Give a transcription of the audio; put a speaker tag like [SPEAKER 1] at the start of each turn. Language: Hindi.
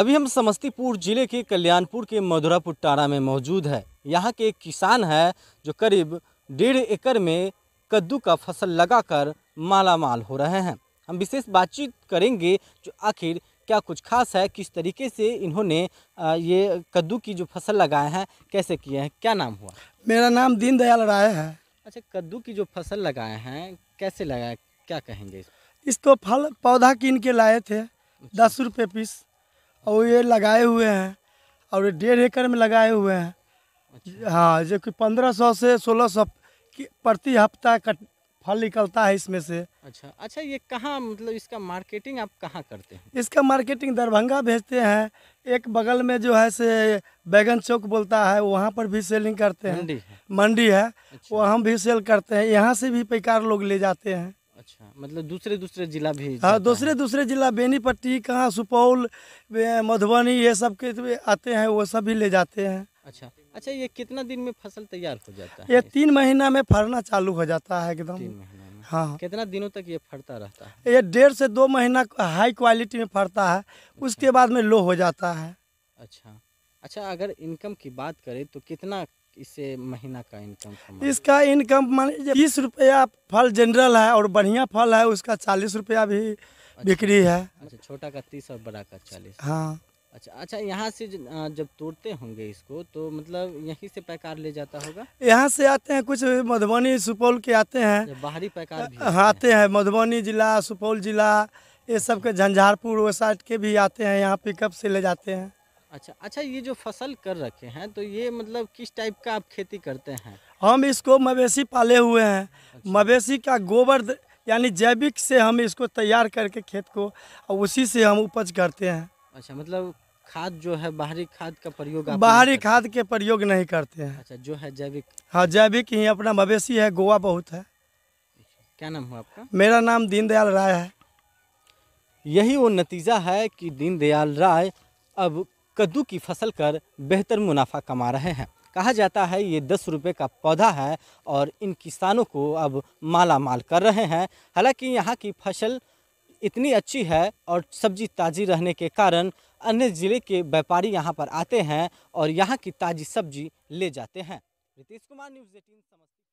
[SPEAKER 1] अभी हम समस्तीपुर जिले के कल्याणपुर के मधुरापुर टारा में मौजूद है यहाँ के एक किसान है जो करीब डेढ़ एकड़ में कद्दू का फसल लगाकर मालामाल हो रहे हैं हम विशेष बातचीत करेंगे जो आखिर क्या कुछ खास है किस तरीके से इन्होंने ये कद्दू की जो फसल लगाए हैं कैसे किए हैं क्या नाम हुआ
[SPEAKER 2] मेरा नाम दीनदयाल राय है
[SPEAKER 1] अच्छा कद्दू की जो फसल लगाए हैं कैसे लगाए क्या कहेंगे
[SPEAKER 2] इसको तो फल पौधा कीन के लाए थे अच्छा। दस रुपये पीस और ये लगाए हुए हैं और ये डेढ़ एकड़ में लगाए हुए हैं अच्छा। हाँ जो कि पंद्रह सौ से सोलह सौ प्रति हफ्ता कट फल निकलता है इसमें से
[SPEAKER 1] अच्छा अच्छा ये कहाँ मतलब इसका मार्केटिंग आप कहाँ करते हैं
[SPEAKER 2] इसका मार्केटिंग दरभंगा भेजते हैं एक बगल में जो है से बैगन चौक बोलता है वहाँ पर भी सेलिंग करते हैं मंडी है, मंडी है अच्छा। वो हम भी सेल करते हैं यहाँ से भी पैकार लोग ले जाते हैं
[SPEAKER 1] अच्छा मतलब दूसरे दूसरे जिला भी हाँ
[SPEAKER 2] दूसरे दूसरे जिला बेनीपट्टी कहाँ सुपौल मधुबनी ये सब के आते हैं वो सब भी ले जाते हैं
[SPEAKER 1] अच्छा अच्छा ये कितना दिन में फसल तैयार हो जाता है ये
[SPEAKER 2] तीन महीना में फरना चालू हो जाता है एकदम हाँ
[SPEAKER 1] कितना दिनों तक ये फरता रहता
[SPEAKER 2] है ये डेढ़ से दो महीना हाई क्वालिटी में फरता है उसके अच्छा। बाद में लो हो जाता है
[SPEAKER 1] अच्छा अच्छा अगर इनकम की बात करें तो कितना इससे महीना का इनकम
[SPEAKER 2] इसका इनकम मान बीस रुपया फल जनरल है और बढ़िया फल है उसका चालीस रुपया भी अच्छा, बिक्री है
[SPEAKER 1] अच्छा छोटा का तीस और बड़ा का चालीस हाँ अच्छा अच्छा यहाँ से जब तोड़ते होंगे इसको तो मतलब यहीं से पैकार ले जाता होगा
[SPEAKER 2] यहाँ से आते हैं कुछ मधुबनी सुपौल के आते हैं
[SPEAKER 1] बाहरी पैकार भी आते,
[SPEAKER 2] आते हैं, हैं। मधुबनी जिला सुपौल जिला ये सब के अच्छा। झंझारपुर वो साइड के भी आते हैं यहाँ पिकअप से ले जाते हैं
[SPEAKER 1] अच्छा अच्छा ये जो फसल कर रखे हैं तो ये मतलब किस टाइप का आप खेती करते हैं
[SPEAKER 2] हम इसको मवेशी पाले हुए हैं अच्छा। मवेशी का गोबर यानी जैविक से हम इसको तैयार करके खेत को और उसी से हम उपज करते हैं
[SPEAKER 1] अच्छा मतलब खाद जो है बाहरी खाद का प्रयोग बाहरी
[SPEAKER 2] खाद के प्रयोग नहीं करते हैं
[SPEAKER 1] अच्छा जो है जैविक
[SPEAKER 2] हाँ जैविक ही अपना मवेशी है गोवा बहुत है
[SPEAKER 1] क्या नाम हुआ आपका मेरा नाम दीनदयाल राय है यही वो नतीजा है कि दीनदयाल राय अब कद्दू की फसल कर बेहतर मुनाफा कमा रहे हैं कहा जाता है ये दस रुपये का पौधा है और इन किसानों को अब माला माल कर रहे हैं हालांकि यहाँ की फसल इतनी अच्छी है और सब्जी ताज़ी रहने के कारण अन्य ज़िले के व्यापारी यहाँ पर आते हैं और यहाँ की ताज़ी सब्जी ले जाते हैं रितेश कुमार न्यूज़ एटीन समझते